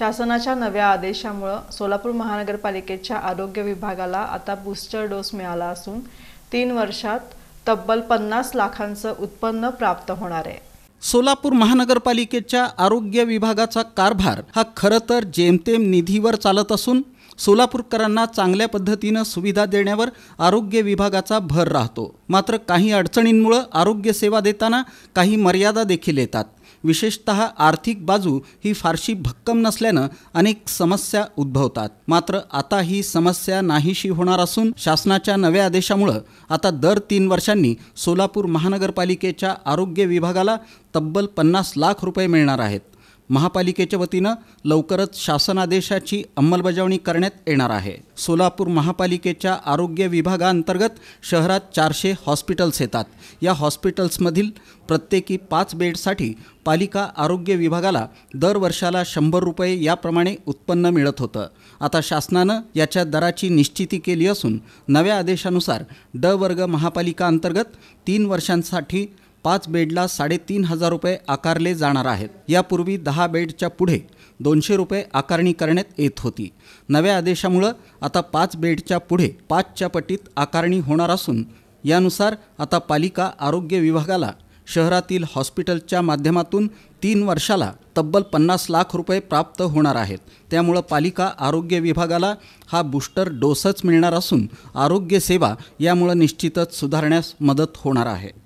शासनाच्या नव्या आदेशामुळं सोलापूर महानगरपालिकेच्या आरोग्य विभागाला आता बूस्टर डोस मिळाला असून तीन वर्षात तब्बल पन्नास लाखांचं उत्पन्न प्राप्त होणार आहे सोलापूर महानगरपालिकेच्या आरोग्य विभागाचा कारभार हा खरं तर जेमतेम निधीवर चालत असून सोलापूरकरांना चांगल्या पद्धतीनं सुविधा देण्यावर आरोग्य विभागाचा भर राहतो मात्र काही अडचणींमुळं आरोग्य सेवा देताना काही मर्यादा देखील येतात विशेषत आर्थिक बाजू ही फारशी भक्कम नसल्यानं अनेक समस्या उद्भवतात मात्र आता ही समस्या नाहीशी होणार असून शासनाच्या नव्या आदेशामुळं आता दर तीन वर्षांनी सोलापूर महानगरपालिकेच्या आरोग्य विभागाला तब्बल पन्नास लाख रुपये मिळणार आहेत महापालिकेच्या वतीनं लवकरच शासनादेशाची अंमलबजावणी करण्यात येणार आहे सोलापूर महापालिकेच्या आरोग्य विभागाअंतर्गत शहरात चारशे हॉस्पिटल्स येतात या हॉस्पिटल्समधील प्रत्येकी पाच बेडसाठी पालिका आरोग्य विभागाला दर वर्षाला शंभर रुपये याप्रमाणे उत्पन्न मिळत होतं आता शासनानं याच्या दराची निश्चिती केली असून नव्या आदेशानुसार ड वर्ग महापालिका अंतर्गत तीन वर्षांसाठी पाच बेडला साडेतीन हजार रुपये आकारले जाणार आहेत यापूर्वी दहा बेडच्या पुढे दोनशे रुपये आकारणी करण्यात येत होती नव्या आदेशामुळं आता पाच बेडच्या पुढे पाचच्या पटीत आकारणी होणार असून यानुसार आता पालिका आरोग्य विभागाला शहरातील हॉस्पिटलच्या माध्यमातून तीन वर्षाला तब्बल पन्नास लाख रुपये प्राप्त होणार आहेत त्यामुळं पालिका आरोग्य विभागाला हा बूस्टर डोसच मिळणार असून आरोग्य सेवा यामुळं निश्चितच सुधारण्यास मदत होणार आहे